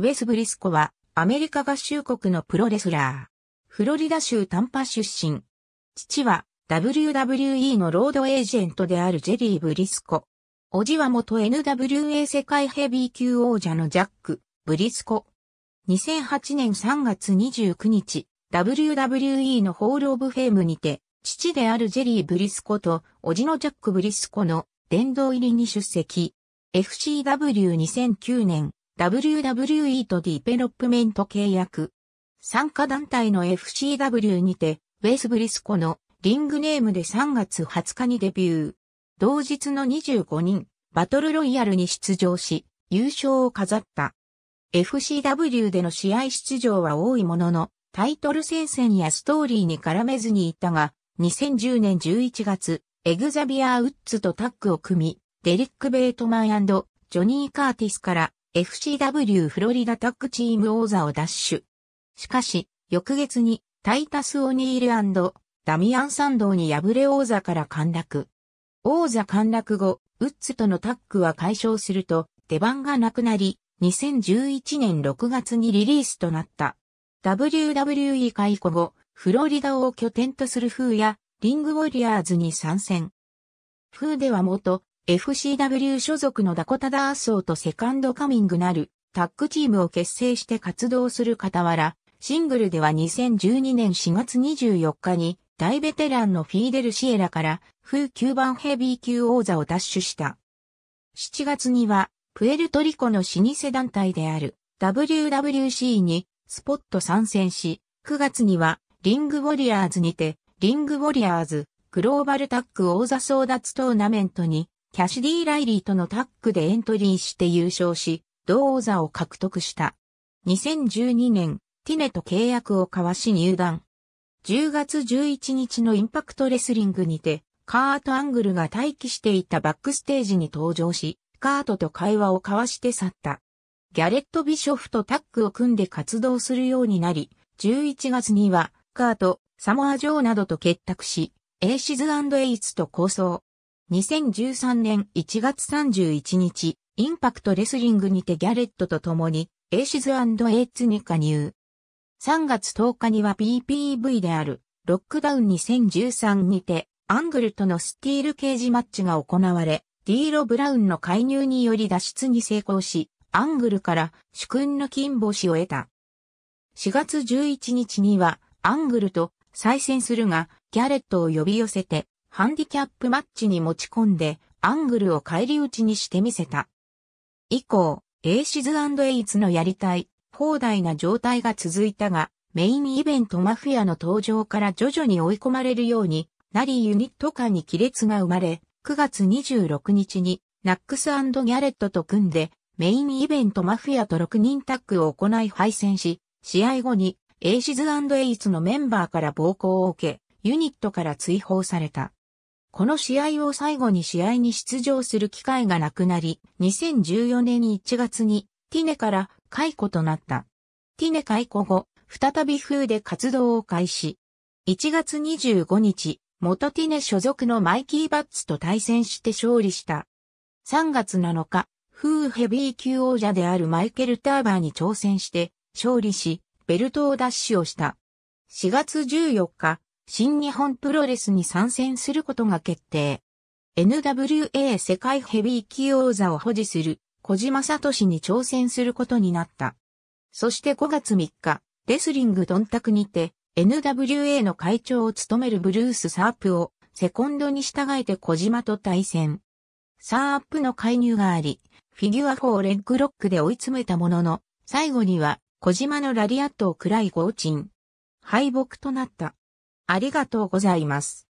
ウェス・ブリスコは、アメリカ合衆国のプロレスラー。フロリダ州タンパ出身。父は、WWE のロードエージェントであるジェリー・ブリスコ。おじは元 NWA 世界ヘビー級王者のジャック・ブリスコ。2008年3月29日、WWE のホール・オブ・フェームにて、父であるジェリー・ブリスコと、おじのジャック・ブリスコの殿堂入りに出席。FCW2009 年 WWE とディペロップメント契約。参加団体の FCW にて、ウェイス・ブリスコのリングネームで3月20日にデビュー。同日の25人、バトルロイヤルに出場し、優勝を飾った。FCW での試合出場は多いものの、タイトル戦線やストーリーに絡めずにいたが、2010年11月、エグザビアー・ウッズとタッグを組み、デリック・ベートマンジョニー・カーティスから FCW フロリダタッグチーム王座を奪取。しかし、翌月にタイタス・オニールダミアン・サンドーに敗れ王座から陥落。王座陥落後、ウッズとのタッグは解消すると、出番がなくなり、2011年6月にリリースとなった。WWE 解雇後、フロリダを拠点とするフーや、リングウォリアーズに参戦。フーでは元 FCW 所属のダコタダーソーとセカンドカミングなるタッグチームを結成して活動する傍ら、シングルでは2012年4月24日に大ベテランのフィーデル・シエラから風9番ヘビー級王座を奪取した。7月にはプエルトリコの老舗団体である WWC にスポット参戦し、9月にはリングウォリアーズにてリングウォリアーズグローバルタッグ王座争奪トーナメントにキャシディ・ライリーとのタッグでエントリーして優勝し、同王座を獲得した。2012年、ティネと契約を交わし入団。10月11日のインパクトレスリングにて、カート・アングルが待機していたバックステージに登場し、カートと会話を交わして去った。ギャレット・ビショフとタッグを組んで活動するようになり、11月には、カート、サモア・ジョーなどと結託し、エイシズエイツと構想。2013年1月31日、インパクトレスリングにてギャレットと共に、エイシズエイツに加入。3月10日には PPV である、ロックダウン2013にて、アングルとのスティールケージマッチが行われ、ディーロ・ブラウンの介入により脱出に成功し、アングルから主君の金星を得た。4月11日には、アングルと再戦するが、ギャレットを呼び寄せて、ハンディキャップマッチに持ち込んで、アングルを返り討ちにしてみせた。以降、エイシズエイツのやりたい、放題な状態が続いたが、メインイベントマフィアの登場から徐々に追い込まれるように、なりユニット間に亀裂が生まれ、9月26日に、ナックスギャレットと組んで、メインイベントマフィアと6人タッグを行い敗戦し、試合後に、エイシズエイツのメンバーから暴行を受け、ユニットから追放された。この試合を最後に試合に出場する機会がなくなり、2014年1月にティネから解雇となった。ティネ解雇後、再び風で活動を開始。1月25日、元ティネ所属のマイキー・バッツと対戦して勝利した。3月7日、風ヘビー級王者であるマイケル・ターバーに挑戦して勝利し、ベルトを奪取をした。4月14日、新日本プロレスに参戦することが決定。NWA 世界ヘビー級王座を保持する小島聡に挑戦することになった。そして5月3日、レスリングドンタクにて NWA の会長を務めるブルース・サープをセコンドに従えて小島と対戦。サープの介入があり、フィギュア4レッグロックで追い詰めたものの、最後には小島のラリアットをい。らいチ鎮。敗北となった。ありがとうございます。